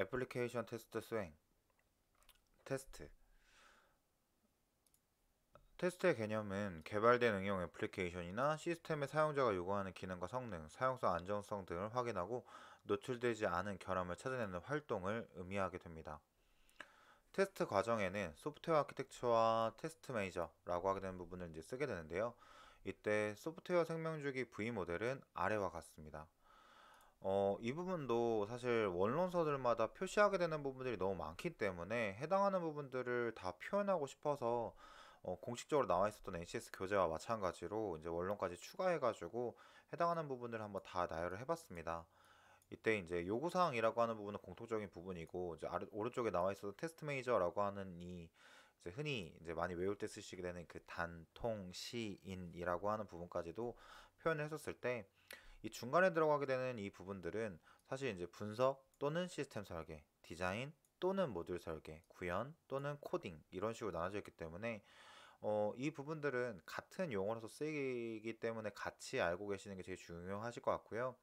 애플리케이션 테스트 수행 테스트 테스트의 개념은 개발된 응용 애플리케이션이나 시스템의 사용자가 요구하는 기능과 성능, 사용성 안정성 등을 확인하고 노출되지 않은 결함을 찾아내는 활동을 의미하게 됩니다. 테스트 과정에는 소프트웨어 아키텍처와 테스트 매니저라고 하게 되는 부분을 이제 쓰게 되는데요. 이때 소프트웨어 생명주기 V 모델은 아래와 같습니다. 어, 이 부분도 사실 원론서들마다 표시하게 되는 부분들이 너무 많기 때문에 해당하는 부분들을 다 표현하고 싶어서 어, 공식적으로 나와 있었던 n c s 교재와 마찬가지로 이제 원론까지 추가해가지고 해당하는 부분을 한번 다 나열을 해봤습니다. 이때 이제 요구사항이라고 하는 부분은 공통적인 부분이고 이제 아래, 오른쪽에 나와 있어던 테스트 메이저라고 하는 이 이제 흔히 이제 많이 외울 때 쓰시게 되는 그 단통 시인이라고 하는 부분까지도 표현을 했었을 때이 중간에 들어가게 되는 이 부분들은 사실 이제 분석 또는 시스템 설계, 디자인 또는 모듈 설계, 구현 또는 코딩 이런 식으로 나눠져 있기 때문에 어, 이 부분들은 같은 용어로서 쓰이기 때문에 같이 알고 계시는 게 제일 중요하실 것 같고요.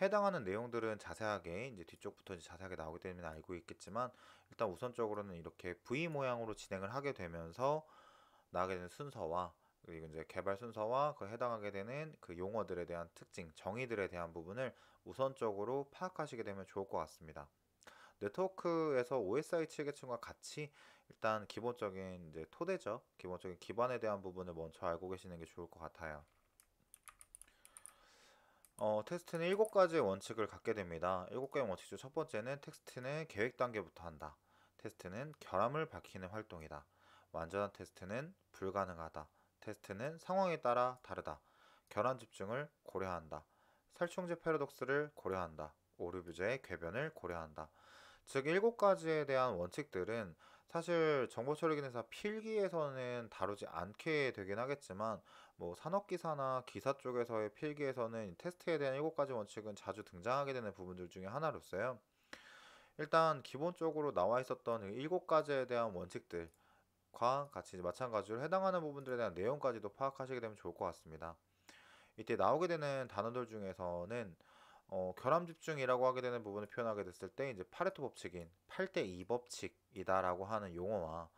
해당하는 내용들은 자세하게 이제 뒤쪽부터 이제 자세하게 나오기 때문에 알고 있겠지만 일단 우선적으로는 이렇게 V 모양으로 진행을 하게 되면서 나게 되는 순서와 그리고 이제 개발 순서와 그 해당하게 되는 그 용어들에 대한 특징, 정의들에 대한 부분을 우선적으로 파악하시게 되면 좋을 것 같습니다. 네트워크에서 OSI 체계층과 같이 일단 기본적인 이제 토대죠. 기본적인 기반에 대한 부분을 먼저 알고 계시는 게 좋을 것 같아요. 어, 테스트는 7가지의 원칙을 갖게 됩니다. 7가지 원칙 중 첫 번째는 테스트는 계획 단계부터 한다. 테스트는 결함을 밝히는 활동이다. 완전한 테스트는 불가능하다. 테스트는 상황에 따라 다르다. 결함 집중을 고려한다. 살충제 패러독스를 고려한다. 오류 부제의 궤변을 고려한다. 즉 일곱 가지에 대한 원칙들은 사실 정보 처리기능사 필기에서는 다루지 않게 되긴 하겠지만 뭐 산업기사나 기사 쪽에서의 필기에서는 테스트에 대한 일곱 가지 원칙은 자주 등장하게 되는 부분들 중에 하나로서요. 일단 기본적으로 나와 있었던 일곱 가지에 대한 원칙들 과 같이 마찬가지로 해당하는 부분들에 대한 내용까지도 파악하시게 되면 좋을 것 같습니다. 이때 나오게 되는 단어들 중에서는 어, 결함 집중이라고 하게 되는 부분을 표현하게 됐을 때 이제 파레토 법칙인 8대 2 법칙이다라고 하는 용어와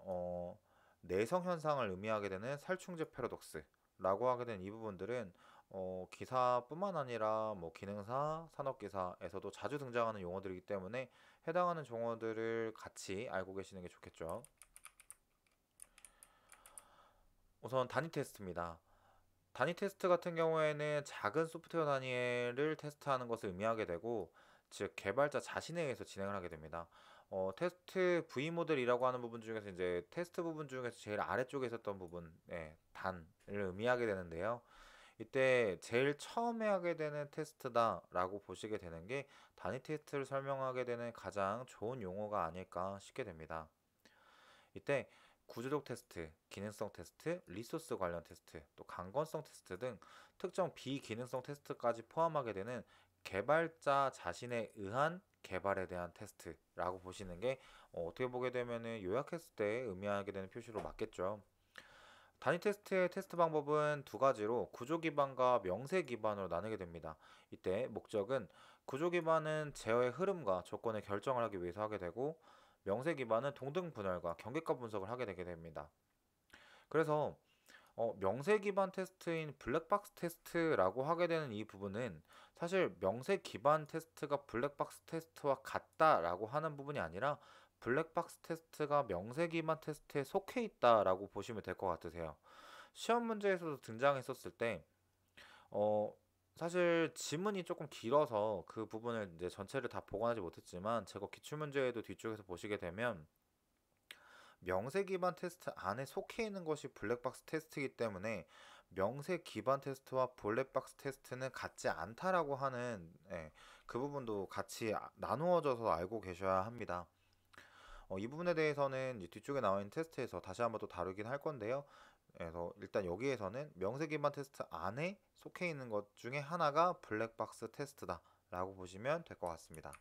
어, 내성 현상을 의미하게 되는 살충제 패러독스라고 하게 되이 부분들은 어, 기사뿐만 아니라 뭐 기능사, 산업기사에서도 자주 등장하는 용어들이기 때문에 해당하는 용어들을 같이 알고 계시는 게 좋겠죠. 우선 단위 테스트입니다. 단위 테스트 같은 경우에는 작은 소프트웨어 단위를 테스트하는 것을 의미하게 되고 즉 개발자 자신에 의해서 진행을 하게 됩니다. 어, 테스트 V 모델이라고 하는 부분 중에서 이제 테스트 부분 중에서 제일 아래쪽에 있었던 부분 예, 단을 의미하게 되는데요. 이때 제일 처음에 하게 되는 테스트다라고 보시게 되는 게 단위 테스트를 설명하게 되는 가장 좋은 용어가 아닐까 싶게 됩니다. 이때 구조적 테스트, 기능성 테스트, 리소스 관련 테스트, 또 강건성 테스트 등 특정 비기능성 테스트까지 포함하게 되는 개발자 자신에 의한 개발에 대한 테스트라고 보시는 게 어, 떻게 보게 되면은 요약했을 때 의미하게 되는 표시로 맞겠죠. 단위 테스트의 테스트 방법은 두 가지로 구조 기반과 명세 기반으로 나누게 됩니다. 이때 목적은 구조 기반은 제어의 흐름과 조건의 결정을 하기 위해서 하게 되고 명세 기반은 동등 분할과 경계값 분석을 하게 되게 됩니다. 그래서 어, 명세 기반 테스트인 블랙박스 테스트라고 하게 되는 이 부분은 사실 명세 기반 테스트가 블랙박스 테스트와 같다라고 하는 부분이 아니라 블랙박스 테스트가 명세 기반 테스트에 속해 있다라고 보시면 될 것 같으세요. 시험 문제에서도 등장했었을 때 어, 사실 지문이 조금 길어서 그 부분을 이제 전체를 다 보관하지 못했지만 제거 기출 문제에도 뒤쪽에서 보시게 되면 명세 기반 테스트 안에 속해 있는 것이 블랙박스 테스트이기 때문에 명세 기반 테스트와 블랙박스 테스트는 같지 않다라고 하는 예, 그 부분도 같이 아, 나누어져서 알고 계셔야 합니다. 어, 이 부분에 대해서는 뒤쪽에 나와 있는 테스트에서 다시 한번 또 다루긴 할 건데요. 그래서 일단 여기에서는 명세 기반 테스트 안에 속해 있는 것 중에 하나가 블랙박스 테스트다라고 보시면 될 것 같습니다.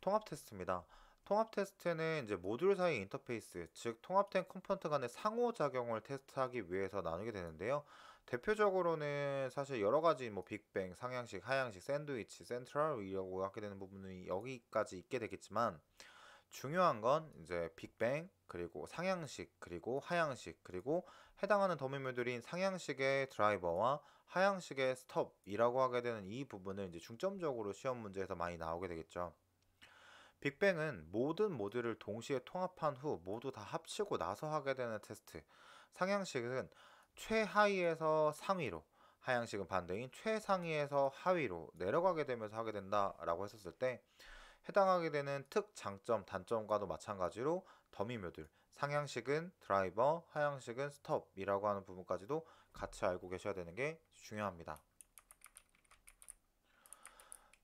통합 테스트입니다. 통합 테스트는 이제 모듈 사이 인터페이스, 즉 통합된 컴포넌트 간의 상호작용을 테스트하기 위해서 나누게 되는데요. 대표적으로는 사실 여러 가지 뭐 빅뱅, 상향식, 하향식, 샌드위치, 센트럴이라고 하게 되는 부분이 여기까지 있게 되겠지만 중요한 건 이제 빅뱅 그리고 상향식 그리고 하향식 그리고 해당하는 더미묘들인 상향식의 드라이버와 하향식의 스톱이라고 하게 되는 이 부분을 이제 중점적으로 시험 문제에서 많이 나오게 되겠죠. 빅뱅은 모든 모듈을 동시에 통합한 후 모두 다 합치고 나서 하게 되는 테스트. 상향식은 최하위에서 상위로, 하향식은 반대인 최상위에서 하위로 내려가게 되면서 하게 된다라고 했었을 때 해당하게 되는 특 장점, 단점과도 마찬가지로 더미 모듈, 상향식은 드라이버, 하향식은 스톱이라고 하는 부분까지도 같이 알고 계셔야 되는 게 중요합니다.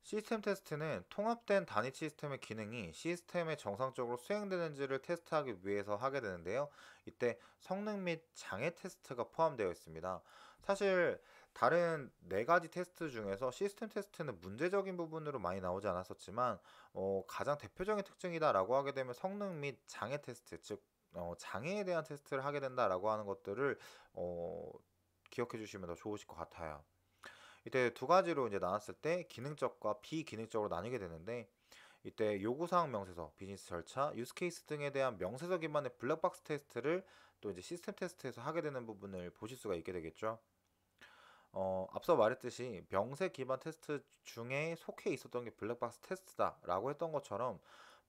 시스템 테스트는 통합된 단위 시스템의 기능이 시스템에 정상적으로 수행되는지를 테스트하기 위해서 하게 되는데요. 이때 성능 및 장애 테스트가 포함되어 있습니다. 사실 다른 네 가지 테스트 중에서 시스템 테스트는 문제적인 부분으로 많이 나오지 않았었지만 어, 가장 대표적인 특징이다라고 하게 되면 성능 및 장애 테스트 즉 어, 장애에 대한 테스트를 하게 된다라고 하는 것들을 어, 기억해 주시면 더 좋으실 것 같아요. 이때 두 가지로 이제 나눴을 때 기능적과 비기능적으로 나뉘게 되는데 이때 요구사항 명세서, 비즈니스 절차, 유스케이스 등에 대한 명세서 기반의 블랙박스 테스트를 또 이제 시스템 테스트에서 하게 되는 부분을 보실 수가 있게 되겠죠. 어, 앞서 말했듯이 명세 기반 테스트 중에 속해 있었던 게 블랙박스 테스트다라고 했던 것처럼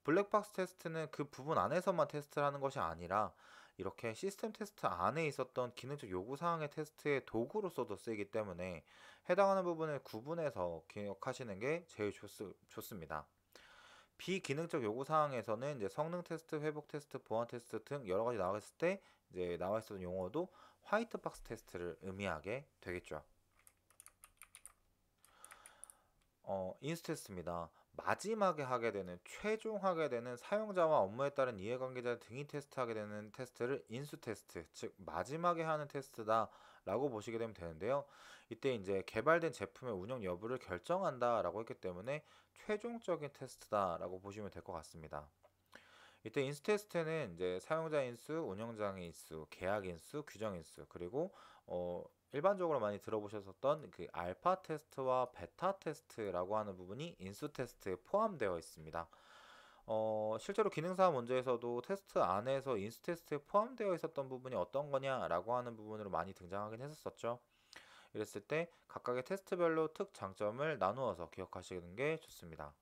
블랙박스 테스트는 그 부분 안에서만 테스트를 하는 것이 아니라 이렇게 시스템 테스트 안에 있었던 기능적 요구 사항의 테스트의 도구로서도 쓰이기 때문에 해당하는 부분을 구분해서 기억하시는 게 제일 좋, 좋습니다. 비기능적 요구 사항에서는 이제 성능 테스트, 회복 테스트, 보안 테스트 등 여러 가지 나와 있을 때 이제 나와 있었던 용어도 화이트 박스 테스트를 의미하게 되겠죠. 어, 인스테스입니다. 트 마지막에 하게 되는 최종 하게 되는 사용자와 업무에 따른 이해관계자 등이 테스트하게 되는 테스트를 인수 테스트 즉 마지막에 하는 테스트다라고 보시게 되면 되는데요 이때 이제 개발된 제품의 운영 여부를 결정한다라고 했기 때문에 최종적인 테스트다라고 보시면 될 것 같습니다. 이때 인스테스트는 이제 사용자 인수, 운영자 인수, 계약 인수, 규정 인수 그리고 어 일반적으로 많이 들어보셨었던 그 알파 테스트와 베타 테스트라고 하는 부분이 인수 테스트에 포함되어 있습니다. 어, 실제로 기능사 문제에서도 테스트 안에서 인수 테스트에 포함되어 있었던 부분이 어떤 거냐라고 하는 부분으로 많이 등장하긴 했었죠 이랬을 때 각각의 테스트별로 특 장점을 나누어서 기억하시는 게 좋습니다.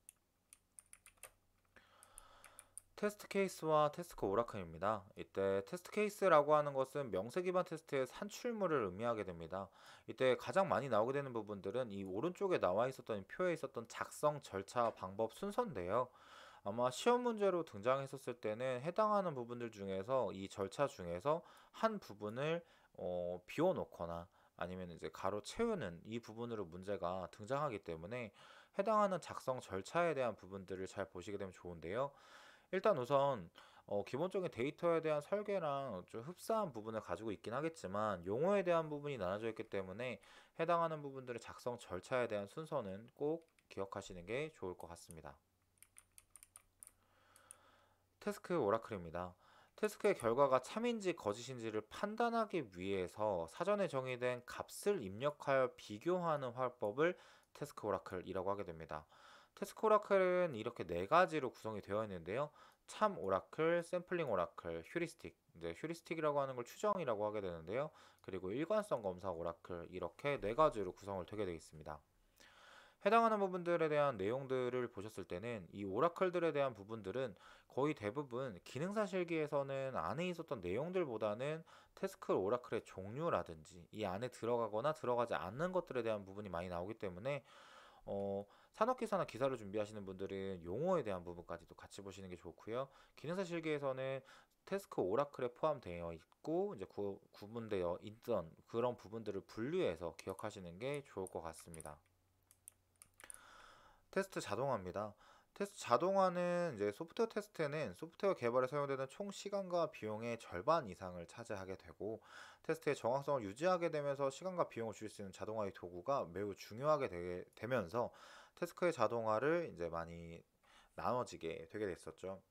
테스트 케이스와 테스코 그 오라클입니다. 이때 테스트 케이스라고 하는 것은 명세 기반 테스트의 산출물을 의미하게 됩니다. 이때 가장 많이 나오게 되는 부분들은 이 오른쪽에 나와 있었던 표에 있었던 작성 절차 방법 순서인데요. 아마 시험 문제로 등장했었을 때는 해당하는 부분들 중에서 이 절차 중에서 한 부분을 어, 비워놓거나 아니면 이제 가로 채우는 이 부분으로 문제가 등장하기 때문에 해당하는 작성 절차에 대한 부분들을 잘 보시게 되면 좋은데요. 일단 우선 어, 기본적인 데이터에 대한 설계랑 좀 흡사한 부분을 가지고 있긴 하겠지만 용어에 대한 부분이 나눠져 있기 때문에 해당하는 부분들의 작성 절차에 대한 순서는 꼭 기억하시는 게 좋을 것 같습니다. 테스크 오라클입니다. 테스크의 결과가 참인지 거짓인지를 판단하기 위해서 사전에 정의된 값을 입력하여 비교하는 화법을 테스크 오라클이라고 하게 됩니다. 테스코 오라클은 이렇게 네 가지로 구성이 되어 있는데요. 참 오라클, 샘플링 오라클, 휴리스틱. 이제 휴리스틱이라고 하는 걸 추정이라고 하게 되는데요. 그리고 일관성 검사 오라클 이렇게 네 가지로 구성을 되게 되겠습니다 해당하는 부분들에 대한 내용들을 보셨을 때는 이 오라클들에 대한 부분들은 거의 대부분 기능사 실기에서는 안에 있었던 내용들보다는 테스크 오라클의 종류라든지 이 안에 들어가거나 들어가지 않는 것들에 대한 부분이 많이 나오기 때문에 어, 산업기사나 기사를 준비하시는 분들은 용어에 대한 부분까지도 같이 보시는 게 좋고요. 기능사 실기에서는 테스크 오라클에 포함되어 있고 이제 구, 분되어 있던 그런 부분들을 분류해서 기억하시는 게 좋을 것 같습니다. 테스트 자동화입니다. 테스트 자동화는 이제 소프트웨어 테스트에는 소프트웨어 개발에 사용되는 총 시간과 비용의 절반 이상을 차지하게 되고 테스트의 정확성을 유지하게 되면서 시간과 비용을 줄일 수 있는 자동화의 도구가 매우 중요하게 되, 되면서 태스크의 자동화를 이제 많이 나눠지게 되게 됐었죠.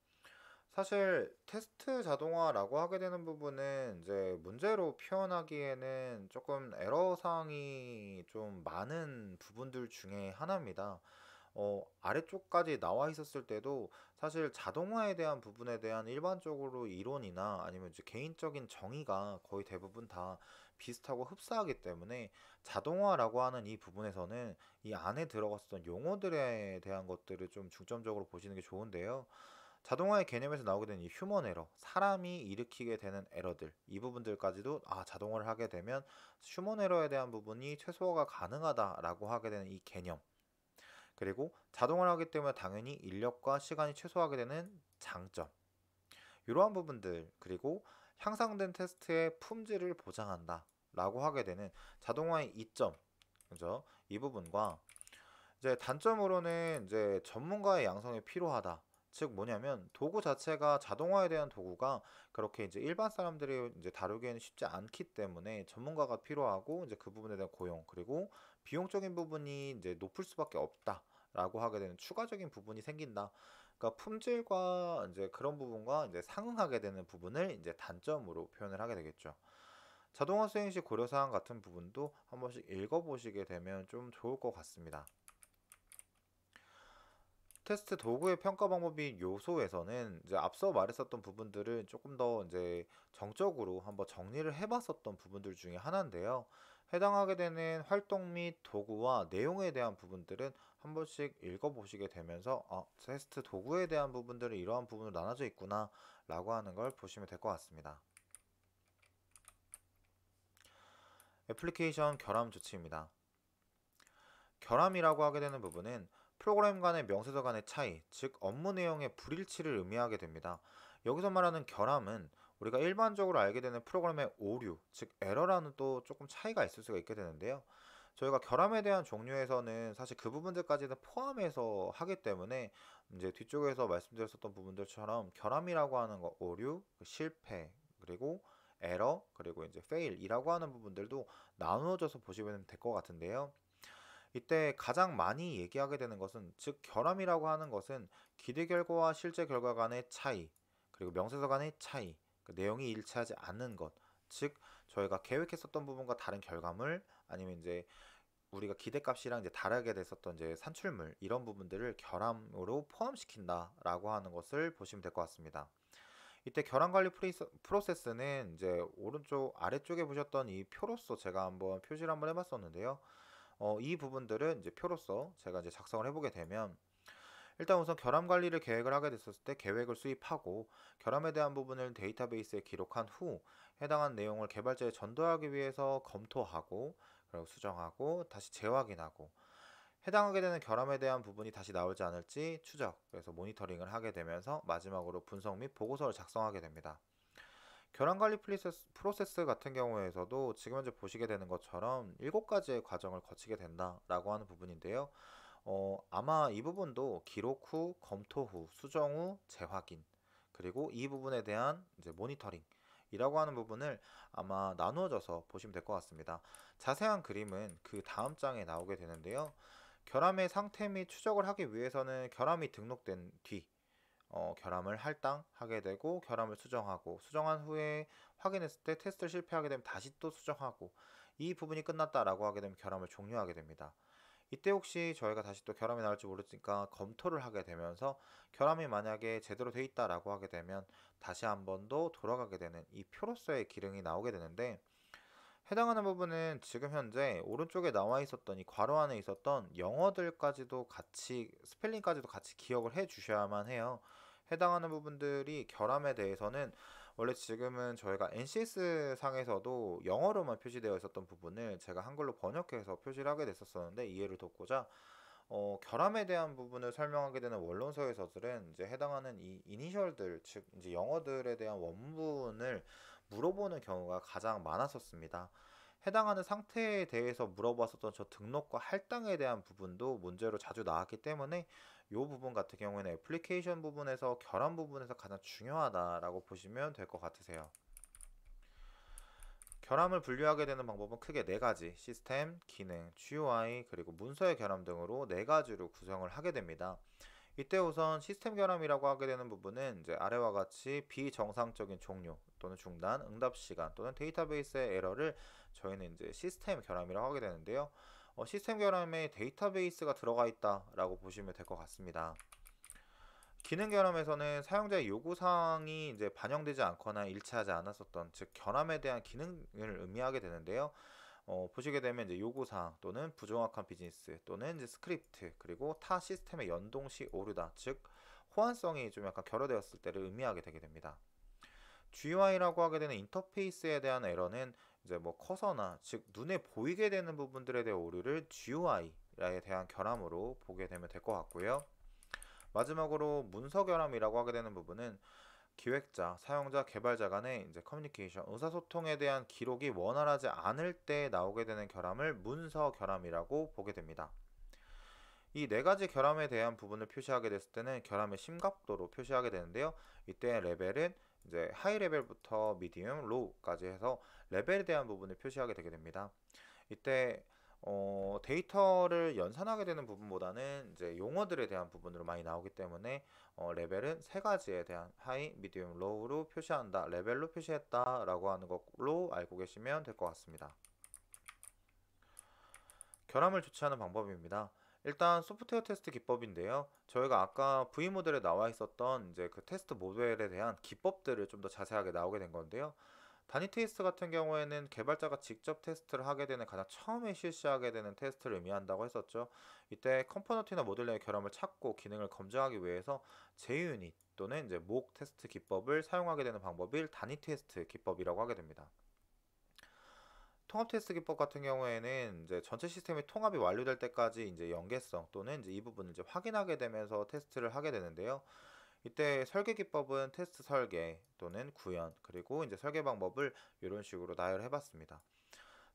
사실 테스트 자동화라고 하게 되는 부분은 이제 문제로 표현하기에는 조금 에러 사항이 좀 많은 부분들 중에 하나입니다. 어, 아래쪽까지 나와 있었을 때도 사실 자동화에 대한 부분에 대한 일반적으로 이론이나 아니면 이제 개인적인 정의가 거의 대부분 다 비슷하고 흡사하기 때문에 자동화라고 하는 이 부분에서는 이 안에 들어갔었던 용어들에 대한 것들을 좀 중점적으로 보시는 게 좋은데요. 자동화의 개념에서 나오게 된 이 휴먼 에러, 사람이 일으키게 되는 에러들, 이 부분들까지도 아, 자동화를 하게 되면 휴먼 에러에 대한 부분이 최소화가 가능하다라고 하게 되는 이 개념. 그리고 자동화를 하기 때문에 당연히 인력과 시간이 최소화하게 되는 장점. 이러한 부분들, 그리고 향상된 테스트의 품질을 보장한다 라고 하게 되는 자동화의 이점 그죠? 이 부분과 이제 단점으로는 이제 전문가의 양성이 필요하다 즉 뭐냐면 도구 자체가 자동화에 대한 도구가 그렇게 이제 일반 사람들이 이제 다루기에는 쉽지 않기 때문에 전문가가 필요하고 이제 그 부분에 대한 고용 그리고 비용적인 부분이 이제 높을 수밖에 없다. 라고 하게 되는 추가적인 부분이 생긴다. 그러니까 품질과 이제 그런 부분과 이제 상응하게 되는 부분을 이제 단점으로 표현을 하게 되겠죠. 자동화 수행 시 고려사항 같은 부분도 한 번씩 읽어보시게 되면 좀 좋을 것 같습니다. 테스트 도구의 평가 방법이 요소에서는 이제 앞서 말했었던 부분들을 조금 더 이제 정적으로 한번 정리를 해봤었던 부분들 중에 하나인데요. 해당하게 되는 활동 및 도구와 내용에 대한 부분들은 한 번씩 읽어보시게 되면서 아, 테스트 도구에 대한 부분들은 이러한 부분으로 나눠져 있구나 라고 하는 걸 보시면 될 것 같습니다. 애플리케이션 결함 조치입니다. 결함이라고 하게 되는 부분은 프로그램 간의 명세서 간의 차이, 즉 업무 내용의 불일치를 의미하게 됩니다. 여기서 말하는 결함은 우리가 일반적으로 알게 되는 프로그램의 오류, 즉 에러라는 또 조금 차이가 있을 수가 있게 되는데요. 저희가 결함에 대한 종류에서는 사실 그 부분들까지는 포함해서 하기 때문에 이제 뒤쪽에서 말씀드렸었던 부분들처럼 결함이라고 하는 거 오류, 그 실패, 그리고 에러, 그리고 이제 페일이라고 하는 부분들도 나누어져서 보시면 될 것 같은데요. 이때 가장 많이 얘기하게 되는 것은 즉 결함이라고 하는 것은 기대 결과와 실제 결과 간의 차이, 그리고 명세서 간의 차이, 그 내용이 일치하지 않는 것, 즉 저희가 계획했었던 부분과 다른 결과물 아니면 이제 우리가 기대값이랑 이제 다르게 됐었던 이제 산출물 이런 부분들을 결함으로 포함시킨다라고 하는 것을 보시면 될 것 같습니다. 이때 결함 관리 프로세스는 이제 오른쪽 아래쪽에 보셨던 이 표로서 제가 한번 표시를 한번 해봤었는데요. 어, 이 부분들은 이제 표로서 제가 이제 작성을 해보게 되면 일단 우선 결함 관리를 계획을 하게 됐었을 때 계획을 수입하고 결함에 대한 부분을 데이터베이스에 기록한 후 해당한 내용을 개발자에 전도하기 위해서 검토하고 그리고 수정하고 다시 재확인하고 해당하게 되는 결함에 대한 부분이 다시 나오지 않을지 추적, 그래서 모니터링을 하게 되면서 마지막으로 분석 및 보고서를 작성하게 됩니다. 결함관리 프로세스 같은 경우에서도 지금 현재 보시게 되는 것처럼 7가지의 과정을 거치게 된다라고 하는 부분인데요. 어, 아마 이 부분도 기록 후, 검토 후, 수정 후, 재확인 그리고 이 부분에 대한 이제 모니터링 이라고 하는 부분을 아마 나누어져서 보시면 될 것 같습니다. 자세한 그림은 그 다음 장에 나오게 되는데요. 결함의 상태 및 추적을 하기 위해서는 결함이 등록된 뒤 어, 결함을 할당하게 되고 결함을 수정하고 수정한 후에 확인했을 때 테스트를 실패하게 되면 다시 또 수정하고 이 부분이 끝났다라고 하게 되면 결함을 종료하게 됩니다. 이때 혹시 저희가 다시 또 결함이 나올지 모르니까 검토를 하게 되면서 결함이 만약에 제대로 돼 있다라고 하게 되면 다시 한 번 더 돌아가게 되는 이 표로서의 기능이 나오게 되는데 해당하는 부분은 지금 현재 오른쪽에 나와 있었던 이 괄호 안에 있었던 영어들까지도 같이 스펠링까지도 같이 기억을 해 주셔야만 해요. 해당하는 부분들이 결함에 대해서는 원래 지금은 저희가 NCS 상에서도 영어로만 표시되어 있었던 부분을 제가 한글로 번역해서 표시를 하게 됐었었는데 이해를 돕고자 어, 결함에 대한 부분을 설명하게 되는 원론서에서들은 이제 해당하는 이 이니셜들 즉 이제 영어들에 대한 원문을 물어보는 경우가 가장 많았었습니다. 해당하는 상태에 대해서 물어봤었던 저 등록과 할당에 대한 부분도 문제로 자주 나왔기 때문에 이 부분 같은 경우에는 애플리케이션 부분에서 결함 부분에서 가장 중요하다라고 보시면 될 것 같으세요. 결함을 분류하게 되는 방법은 크게 네 가지 시스템, 기능, GUI 그리고 문서의 결함 등으로 네 가지로 구성을 하게 됩니다. 이때 우선 시스템 결함이라고 하게 되는 부분은 이제 아래와 같이 비정상적인 종료 또는 중단, 응답 시간 또는 데이터베이스의 에러를 저희는 이제 시스템 결함이라고 하게 되는데요. 어, 시스템 결함에 데이터베이스가 들어가 있다라고 보시면 될 것 같습니다. 기능 결함에서는 사용자의 요구 사항이 이제 반영되지 않거나 일치하지 않았었던 즉 결함에 대한 기능을 의미하게 되는데요. 어, 보시게 되면 이제 요구 사항 또는 부정확한 비즈니스 또는 이제 스크립트 그리고 타 시스템의 연동 시 오류다 즉 호환성이 좀 약간 결여되었을 때를 의미하게 되게 됩니다. GUI라고 하게 되는 인터페이스에 대한 에러는 이제 뭐 커서나 즉 눈에 보이게 되는 부분들에 대한 오류를 GUI에 대한 결함으로 보게 되면 될 것 같고요. 마지막으로 문서 결함이라고 하게 되는 부분은 기획자, 사용자, 개발자 간의 이제 커뮤니케이션, 의사소통에 대한 기록이 원활하지 않을 때 나오게 되는 결함을 문서 결함이라고 보게 됩니다. 이 네 가지 결함에 대한 부분을 표시하게 됐을 때는 결함의 심각도로 표시하게 되는데요. 이때 레벨은 이제 하이 레벨부터 미디움, 로우까지 해서 레벨에 대한 부분을 표시하게 되게 됩니다. 이때 어, 데이터를 연산하게 되는 부분보다는 이제 용어들에 대한 부분으로 많이 나오기 때문에 어, 레벨은 세 가지에 대한 하이, 미디움, 로우로 표시한다, 레벨로 표시했다라고 하는 걸로 알고 계시면 될 것 같습니다. 결함을 조치하는 방법입니다. 일단 소프트웨어 테스트 기법인데요. 저희가 아까 V 모델에 나와 있었던 이제 그 테스트 모델에 대한 기법들을 좀 더 자세하게 나오게 된 건데요. 단위 테스트 같은 경우에는 개발자가 직접 테스트를 하게 되는 가장 처음에 실시하게 되는 테스트를 의미한다고 했었죠. 이때 컴포넌트나 모듈 내의 결함을 찾고 기능을 검증하기 위해서 제유닛 또는 이제 목 테스트 기법을 사용하게 되는 방법을 단위 테스트 기법이라고 하게 됩니다. 통합 테스트 기법 같은 경우에는 이제 전체 시스템이 통합이 완료될 때까지 이제 연계성 또는 이제 이 부분을 이제 확인하게 되면서 테스트를 하게 되는데요. 이때 설계 기법은 테스트 설계 또는 구현 그리고 이제 설계 방법을 이런 식으로 나열해 봤습니다.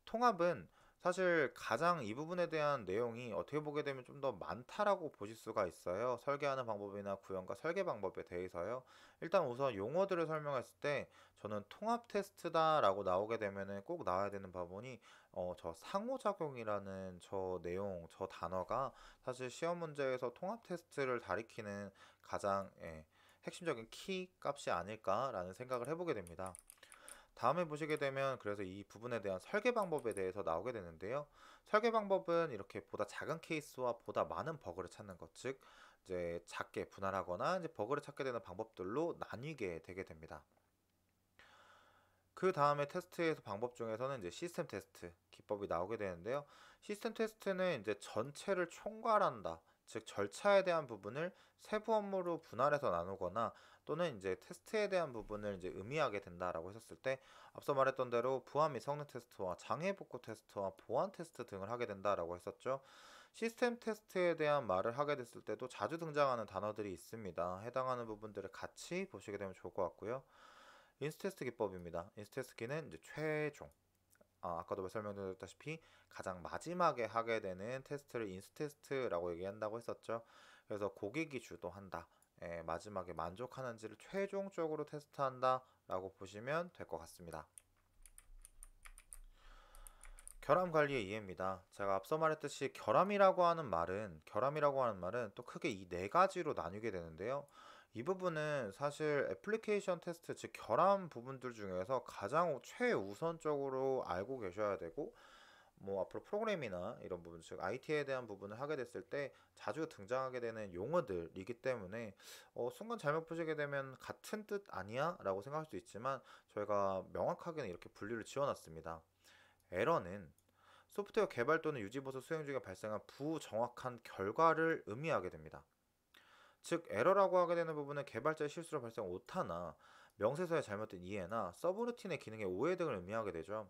통합은 사실 가장 이 부분에 대한 내용이 어떻게 보게 되면 좀 더 많다라고 보실 수가 있어요. 설계하는 방법이나 구현과 설계 방법에 대해서요. 일단 우선 용어들을 설명했을 때 저는 통합 테스트다라고 나오게 되면꼭 나와야 되는 부분이 어, 저 상호작용이라는 저 내용, 저 단어가 사실 시험 문제에서 통합 테스트를 다리키는 가장 예, 핵심적인 키 값이 아닐까라는 생각을 해보게 됩니다. 다음에 보시게 되면 그래서 이 부분에 대한 설계 방법에 대해서 나오게 되는데요. 설계 방법은 이렇게 보다 작은 케이스와 보다 많은 버그를 찾는 것, 즉 이제 작게 분할하거나 이제 버그를 찾게 되는 방법들로 나뉘게 되게 됩니다. 그 다음에 테스트에서 방법 중에서는 이제 시스템 테스트 기법이 나오게 되는데요. 시스템 테스트는 이제 전체를 총괄한다. 즉 절차에 대한 부분을 세부 업무로 분할해서 나누거나 또는 이제 테스트에 대한 부분을 이제 의미하게 된다라고 했었을 때 앞서 말했던 대로 부함 및 성능 테스트와 장애 복구 테스트와 보안 테스트 등을 하게 된다라고 했었죠. 시스템 테스트에 대한 말을 하게 됐을 때도 자주 등장하는 단어들이 있습니다. 해당하는 부분들을 같이 보시게 되면 좋을 것 같고요. 인스테스트 기법입니다. 인스테스트기는 이제 최종 아, 아까도 설명드렸다시피 가장 마지막에 하게 되는 테스트를 인스테스트라고 얘기한다고 했었죠. 그래서 고객이 주도한다. 에, 예, 마지막에 만족하는지를 최종적으로 테스트한다라고 보시면 될 것 같습니다. 결함 관리의 이해입니다. 제가 앞서 말했듯이 결함이라고 하는 말은 결함이라고 하는 말은 또 크게 이 네 가지로 나뉘게 되는데요. 이 부분은 사실 애플리케이션 테스트 즉 결함 부분들 중에서 가장 최우선적으로 알고 계셔야 되고 뭐 앞으로 프로그램이나 이런 부분 즉 IT에 대한 부분을 하게 됐을 때 자주 등장하게 되는 용어들이기 때문에 어, 순간 잘못 보시게 되면 같은 뜻 아니야라고 생각할 수 있지만 저희가 명확하게는 이렇게 분류를 지어놨습니다. 에러는 소프트웨어 개발 또는 유지 보수 수행 중에 발생한 부정확한 결과를 의미하게 됩니다. 즉 에러라고 하게 되는 부분은 개발자의 실수로 발생한 오타나 명세서의 잘못된 이해나 서브루틴의 기능의 오해 등을 의미하게 되죠.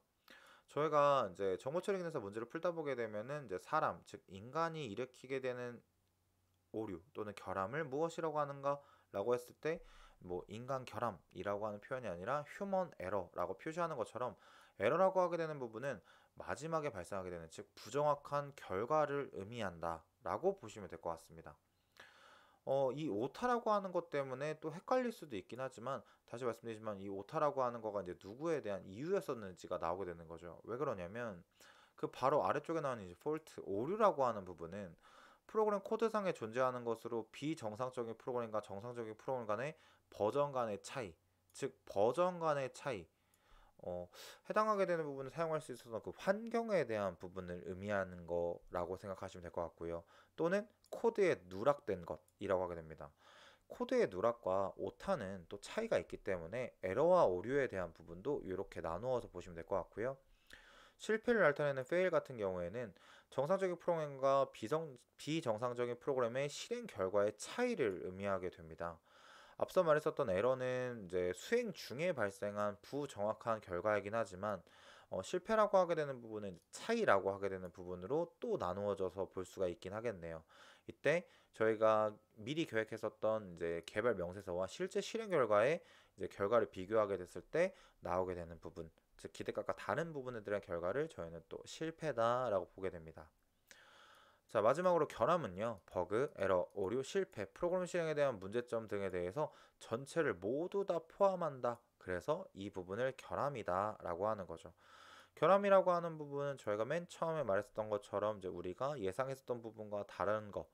저희가 이제 정보 처리 기능에서 문제를 풀다 보게 되면은 이제 사람 즉 인간이 일으키게 되는 오류 또는 결함을 무엇이라고 하는가라고 했을 때 뭐 인간 결함이라고 하는 표현이 아니라 휴먼 에러라고 표시하는 것처럼 에러라고 하게 되는 부분은 마지막에 발생하게 되는 즉 부정확한 결과를 의미한다라고 보시면 될 것 같습니다. 어, 이 오타라고 하는 것 때문에 또 헷갈릴 수도 있긴 하지만 다시 말씀드리지만 이 오타라고 하는 거가 이제 누구에 대한 이유였었는지가 나오게 되는 거죠. 왜 그러냐면 그 바로 아래쪽에 나오는 이제 폴트 오류라고 하는 부분은 프로그램 코드상에 존재하는 것으로 비정상적인 프로그램과 정상적인 프로그램 간의 버전 간의 차이, 즉 버전 간의 차이 어, 해당하게 되는 부분을 사용할 수 있어서 그 환경에 대한 부분을 의미하는 거라고 생각하시면 될 것 같고요. 또는 코드에 누락된 것이라고 하게 됩니다. 코드의 누락과 오타는 또 차이가 있기 때문에 에러와 오류에 대한 부분도 이렇게 나누어서 보시면 될 것 같고요. 실패를 나타내는 fail 같은 경우에는 정상적인 프로그램과 비정, 비정상적인 프로그램의 실행 결과의 차이를 의미하게 됩니다. 앞서 말했었던 에러는 이제 수행 중에 발생한 부정확한 결과이긴 하지만 어, 실패라고 하게 되는 부분은 차이라고 하게 되는 부분으로 또 나누어져서 볼 수가 있긴 하겠네요. 이때 저희가 미리 계획했었던 이제 개발 명세서와 실제 실행 결과의 이제 결과를 비교하게 됐을 때 나오게 되는 부분, 즉 기대값과 다른 부분에 대한 결과를 저희는 또 실패다라고 보게 됩니다. 자 마지막으로 결함은요 버그, 에러, 오류, 실패, 프로그램 실행에 대한 문제점 등에 대해서 전체를 모두 다 포함한다 그래서 이 부분을 결함이다 라고 하는 거죠 결함이라고 하는 부분은 저희가 맨 처음에 말했었던 것처럼 이제 우리가 예상했었던 부분과 다른 거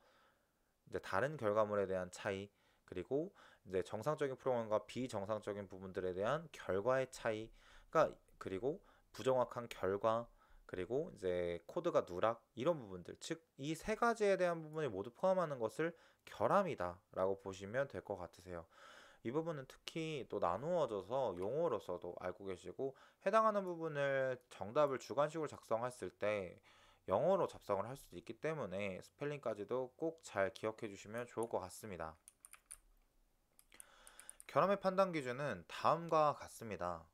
이제 다른 결과물에 대한 차이 그리고 이제 정상적인 프로그램과 비정상적인 부분들에 대한 결과의 차이 가 그러니까 그리고 부정확한 결과 그리고 이제 코드가 누락 이런 부분들 즉 이 세 가지에 대한 부분을 모두 포함하는 것을 결함이다라고 보시면 될 것 같으세요. 이 부분은 특히 또 나누어져서 용어로서도 알고 계시고 해당하는 부분을 정답을 주관식으로 작성했을 때 영어로 작성을 할 수도 있기 때문에 스펠링까지도 꼭 잘 기억해 주시면 좋을 것 같습니다. 결함의 판단 기준은 다음과 같습니다.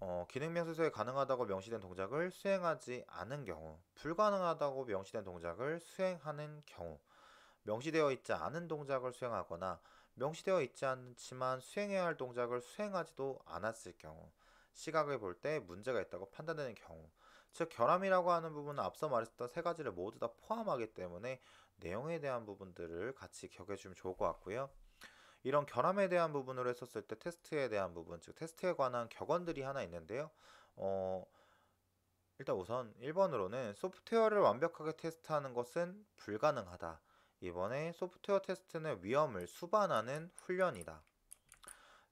어, 기능명세서에 가능하다고 명시된 동작을 수행하지 않은 경우, 불가능하다고 명시된 동작을 수행하는 경우, 명시되어 있지 않은 동작을 수행하거나 명시되어 있지 않지만 수행해야 할 동작을 수행하지도 않았을 경우, 시각을 볼 때 문제가 있다고 판단되는 경우, 즉 결함이라고 하는 부분은 앞서 말했던 세 가지를 모두 다 포함하기 때문에 내용에 대한 부분들을 같이 기억해 주면 좋을 것 같고요. 이런 결함에 대한 부분으로 했었을 때 테스트에 대한 부분, 즉 테스트에 관한 격언들이 하나 있는데요. 어, 일단 우선 1번으로는 소프트웨어를 완벽하게 테스트하는 것은 불가능하다. 이번에 소프트웨어 테스트는 위험을 수반하는 훈련이다.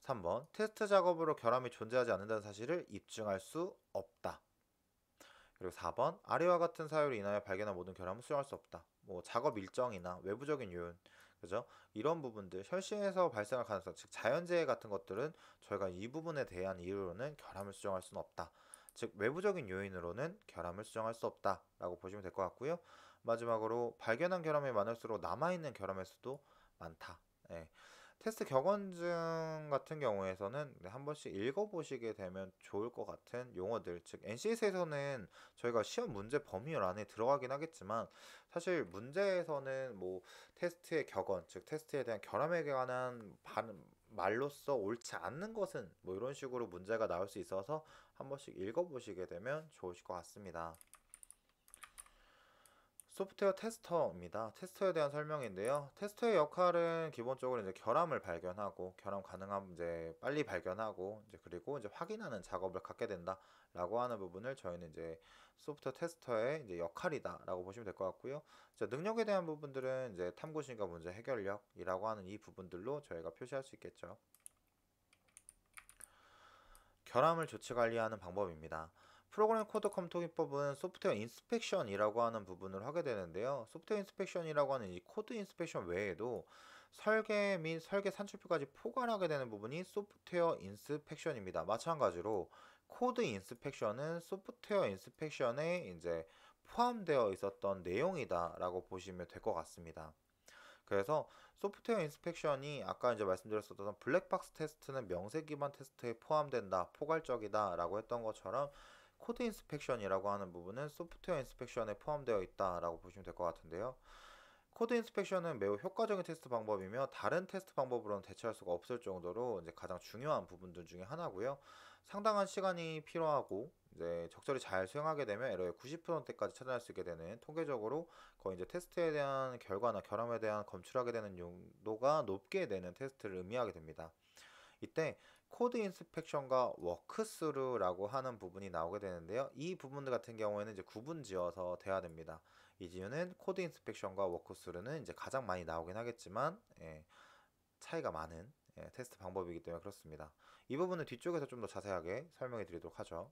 3번 테스트 작업으로 결함이 존재하지 않는다는 사실을 입증할 수 없다. 그리고 4번 아래와 같은 사유로 인하여 발견한 모든 결함은 수용할 수 없다. 뭐 작업 일정이나 외부적인 요인, 그죠? 이런 부분들 혈시에서 발생할 가능성, 즉 자연재해 같은 것들은 저희가 이 부분에 대한 이유로는 결함을 수정할 수는 없다. 즉 외부적인 요인으로는 결함을 수정할 수 없다라고 보시면 될 것 같고요. 마지막으로 발견한 결함이 많을수록 남아있는 결함의 수도 많다. 예. 테스트 격언증 같은 경우에서는 네, 한 번씩 읽어보시게 되면 좋을 것 같은 용어들 즉 NCS에서는 저희가 시험 문제 범위열 안에 들어가긴 하겠지만 사실 문제에서는 뭐 테스트의 격언 즉 테스트에 대한 결함에 관한 반 말로써 옳지 않는 것은 뭐 이런 식으로 문제가 나올 수 있어서 한 번씩 읽어보시게 되면 좋으실 것 같습니다. 소프트웨어 테스터입니다. 테스터에 대한 설명인데요. 테스터의 역할은 기본적으로 이제 결함을 발견하고 결함 가능한 이제 빨리 발견하고 이제 그리고 이제 확인하는 작업을 갖게 된다라고 하는 부분을 저희는 이제 소프트웨어 테스터의 이제 역할이다라고 보시면 될 것 같고요. 자, 능력에 대한 부분들은 이제 탐구 심과 문제 해결력이라고 하는 이 부분들로 저희가 표시할 수 있겠죠. 결함을 조치 관리하는 방법입니다. 프로그램 코드 검토 기법은 소프트웨어 인스펙션이라고 하는 부분을 하게 되는데요. 소프트웨어 인스펙션이라고 하는 이 코드 인스펙션 외에도 설계 및 설계 산출표까지 포괄하게 되는 부분이 소프트웨어 인스펙션입니다. 마찬가지로 코드 인스펙션은 소프트웨어 인스펙션에 이제 포함되어 있었던 내용이다라고 보시면 될 것 같습니다. 그래서 소프트웨어 인스펙션이 아까 이제 말씀드렸었던 블랙박스 테스트는 명세 기반 테스트에 포함된다, 포괄적이다라고 했던 것처럼 코드 인스펙션이라고 하는 부분은 소프트웨어 인스펙션에 포함되어 있다라고 보시면 될 것 같은데요. 코드 인스펙션은 매우 효과적인 테스트 방법이며 다른 테스트 방법으로는 대체할 수가 없을 정도로 이제 가장 중요한 부분들 중에 하나고요. 상당한 시간이 필요하고 이제 적절히 잘 수행하게 되면 에러의 90%대까지 찾아낼 수 있게 되는 통계적으로 거의 이제 테스트에 대한 결과나 결함에 대한 검출하게 되는 용도가 높게 되는 테스트를 의미하게 됩니다. 이때 코드 인스펙션과 워크스루라고 하는 부분이 나오게 되는데요. 이 부분들 같은 경우에는 이제 구분 지어서 돼야 됩니다. 이지유는 코드 인스펙션과 워크스루는 이제 가장 많이 나오긴 하겠지만 예, 차이가 많은 예, 테스트 방법이기 때문에 그렇습니다. 이 부분은 뒤쪽에서 좀 더 자세하게 설명해 드리도록 하죠.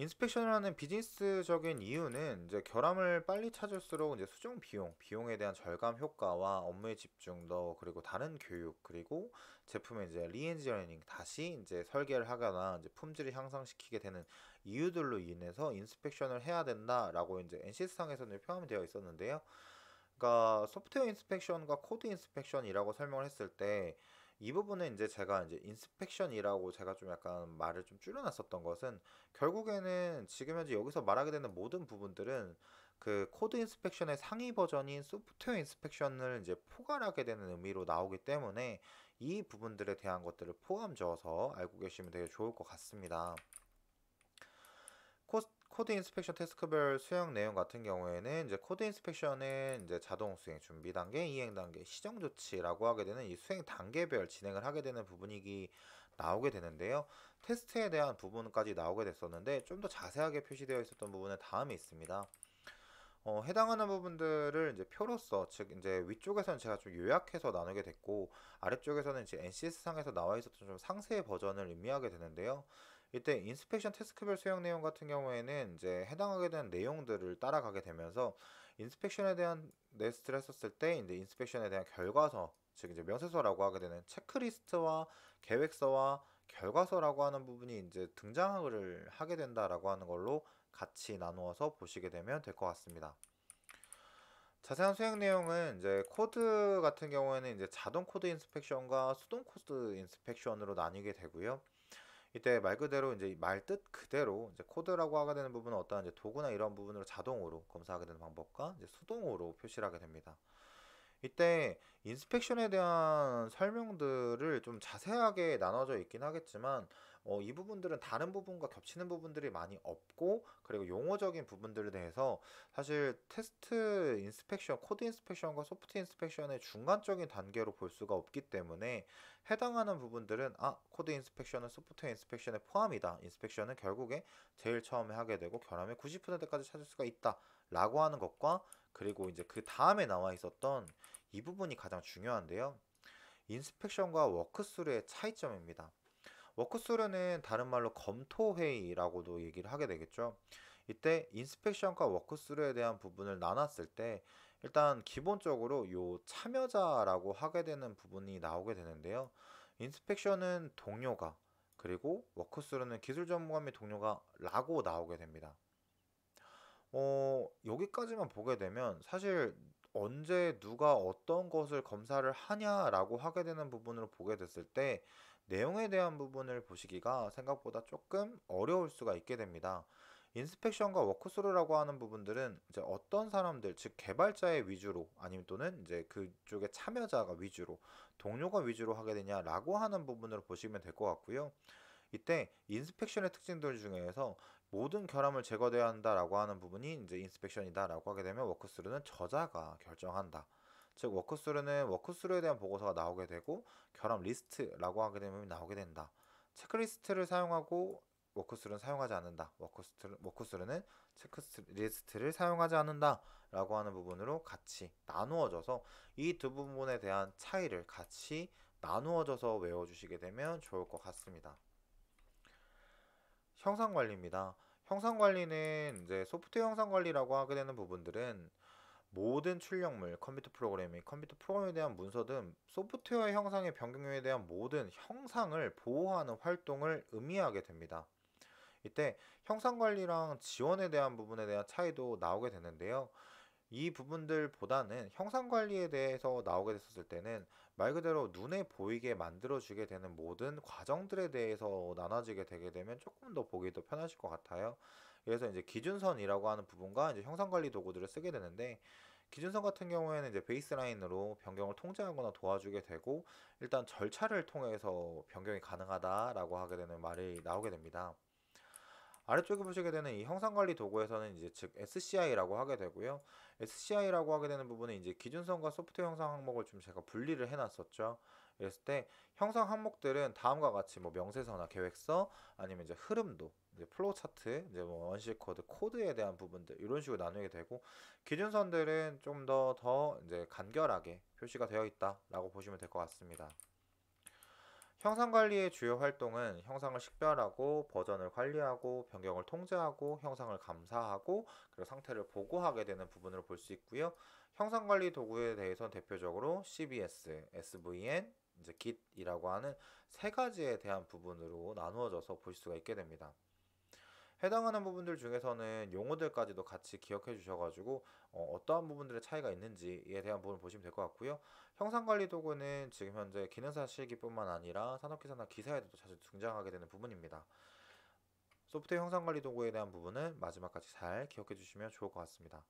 인스펙션을 하는 비즈니스적인 이유는 이제 결함을 빨리 찾을수록 이제 수정 비용, 비용에 대한 절감 효과와 업무의 집중도 그리고 다른 교육 그리고 제품의 이제 리엔지니어링 다시 이제 설계를 하거나 이제 품질을 향상시키게 되는 이유들로 인해서 인스펙션을 해야 된다라고 이제 NC 상에서는 포함되어 있었는데요. 그러니까 소프트웨어 인스펙션과 코드 인스펙션이라고 설명을 했을 때이 부분은 이제 제가 이제 인스펙션이라고 제가 좀 약간 말을 좀 줄여놨었던 것은 결국에는 지금 현재 여기서 말하게 되는 모든 부분들은 그 코드 인스펙션의 상위 버전인 소프트웨어 인스펙션을 이제 포괄하게 되는 의미로 나오기 때문에 이 부분들에 대한 것들을 포함 지어서 알고 계시면 되게 좋을 것 같습니다. 코드 인스펙션 태스크별 수행 내용 같은 경우에는 이제 코드 인스펙션은 이제 자동 수행 준비 단계, 이행 단계, 시정 조치라고 하게 되는 이 수행 단계별 진행을 하게 되는 부분이기 나오게 되는데요. 테스트에 대한 부분까지 나오게 됐었는데 좀 더 자세하게 표시되어 있었던 부분은 다음에 있습니다. 어, 해당하는 부분들을 이제 표로서 즉 이제 위쪽에서는 제가 좀 요약해서 나누게 됐고 아래쪽에서는 이제 NCS 상에서 나와 있었던 좀 상세 버전을 의미하게 되는데요. 이때 인스펙션 태스크별 수행 내용 같은 경우에는 이제 해당하게 된 내용들을 따라가게 되면서 인스펙션에 대한 네스트를 했었을 때 이제 인스펙션에 대한 결과서 즉 이제 면세서라고 하게 되는 체크리스트와 계획서와 결과서라고 하는 부분이 이제 등장을 하게 된다라고 하는 걸로 같이 나누어서 보시게 되면 될 것 같습니다. 자세한 수행 내용은 이제 코드 같은 경우에는 이제 자동 코드 인스펙션과 수동 코드 인스펙션으로 나뉘게 되고요. 이때 말 그대로 이제 말 뜻 그대로 이제 코드라고 하게 되는 부분은 어떤 이제 도구나 이런 부분으로 자동으로 검사하게 되는 방법과 이제 수동으로 표시를 하게 됩니다. 이때 인스펙션에 대한 설명들을 좀 자세하게 나눠져 있긴 하겠지만 어, 이 부분들은 다른 부분과 겹치는 부분들이 많이 없고 그리고 용어적인 부분들에 대해서 사실 테스트 인스펙션, 코드 인스펙션과 소프트 인스펙션의 중간적인 단계로 볼 수가 없기 때문에 해당하는 부분들은 아 코드 인스펙션은 소프트 인스펙션에 포함이다. 인스펙션은 결국에 제일 처음에 하게 되고 결함의 90%까지 찾을 수가 있다. 라고 하는 것과 그리고 이제 그 다음에 나와 있었던 이 부분이 가장 중요한데요. 인스펙션과 워크스루의 차이점입니다. 워크스루는 다른 말로 검토회의라고도 얘기를 하게 되겠죠. 이때 인스펙션과 워크스루에 대한 부분을 나눴을 때 일단 기본적으로 요 참여자라고 하게 되는 부분이 나오게 되는데요. 인스펙션은 동료가 그리고 워크스루는 기술 전문가 및 동료가 라고 나오게 됩니다. 어, 여기까지만 보게 되면 사실 언제 누가 어떤 것을 검사를 하냐라고 하게 되는 부분으로 보게 됐을 때 내용에 대한 부분을 보시기가 생각보다 조금 어려울 수가 있게 됩니다. 인스펙션과 워크스루라고 하는 부분들은 이제 어떤 사람들 즉 개발자의 위주로 아니면 또는 이제 그쪽의 참여자가 위주로 동료가 위주로 하게 되냐라고 하는 부분으로 보시면 될 것 같고요. 이때 인스펙션의 특징들 중에서 모든 결함을 제거돼야 한다라고 하는 부분이 이제 인스펙션이다라고 하게 되면 워크스루는 저자가 결정한다. 즉 워크스루는 워크스루에 대한 보고서가 나오게 되고 결함 리스트라고 하게 되면 나오게 된다. 체크리스트를 사용하고 워크스루는 사용하지 않는다. 워크스루, 워크스루는 체크리스트를 사용하지 않는다라고 하는 부분으로 같이 나누어져서 이 두 부분에 대한 차이를 같이 나누어져서 외워주시게 되면 좋을 것 같습니다. 형상관리입니다. 형상관리는 이제 소프트웨어 형상관리라고 하게 되는 부분들은 모든 출력물, 컴퓨터 프로그램이 컴퓨터 프로그램에 대한 문서 등 소프트웨어 형상의 변경에 대한 모든 형상을 보호하는 활동을 의미하게 됩니다. 이때 형상 관리랑 지원에 대한 부분에 대한 차이도 나오게 되는데요. 이 부분들보다는 형상 관리에 대해서 나오게 됐었을 때는 말 그대로 눈에 보이게 만들어주게 되는 모든 과정들에 대해서 나눠지게 되게 되면 조금 더 보기도 편하실 것 같아요. 그래서 이제 기준선이라고 하는 부분과 이제 형상관리 도구들을 쓰게 되는데 기준선 같은 경우에는 이제 베이스라인으로 변경을 통제하거나 도와주게 되고 일단 절차를 통해서 변경이 가능하다라고 하게 되는 말이 나오게 됩니다. 아래쪽에 보시게 되는 이 형상관리 도구에서는 이제 즉 SCI라고 하게 되고요. SCI라고 하게 되는 부분은 이제 기준선과 소프트 형상 항목을 좀 제가 분리를 해놨었죠. 이랬을때 형상 항목들은 다음과 같이 뭐 명세서나 계획서 아니면 이제 흐름도 이제 플로우 차트, 이제 뭐 원시 코드, 코드에 대한 부분들 이런 식으로 나누게 되고 기준선들은 좀 더더 더 이제 간결하게 표시가 되어 있다라고 보시면 될 것 같습니다. 형상 관리의 주요 활동은 형상을 식별하고 버전을 관리하고 변경을 통제하고 형상을 감사하고 그리고 상태를 보고하게 되는 부분으로 볼 수 있고요. 형상 관리 도구에 대해서는 대표적으로 CBS, SVN, 이제 git이라고 하는 세 가지에 대한 부분으로 나누어져서 볼 수가 있게 됩니다. 해당하는 부분들 중에서는 용어들까지도 같이 기억해 주셔가지고 어, 떠한 부분들의 차이가 있는지에 대한 부분을 보시면 될 것 같고요. 형상관리 도구는 지금 현재 기능사 실기뿐만 아니라 산업기사나 기사에도 자주 등장하게 되는 부분입니다. 소프트웨어 형상관리 도구에 대한 부분은 마지막까지 잘 기억해 주시면 좋을 것 같습니다.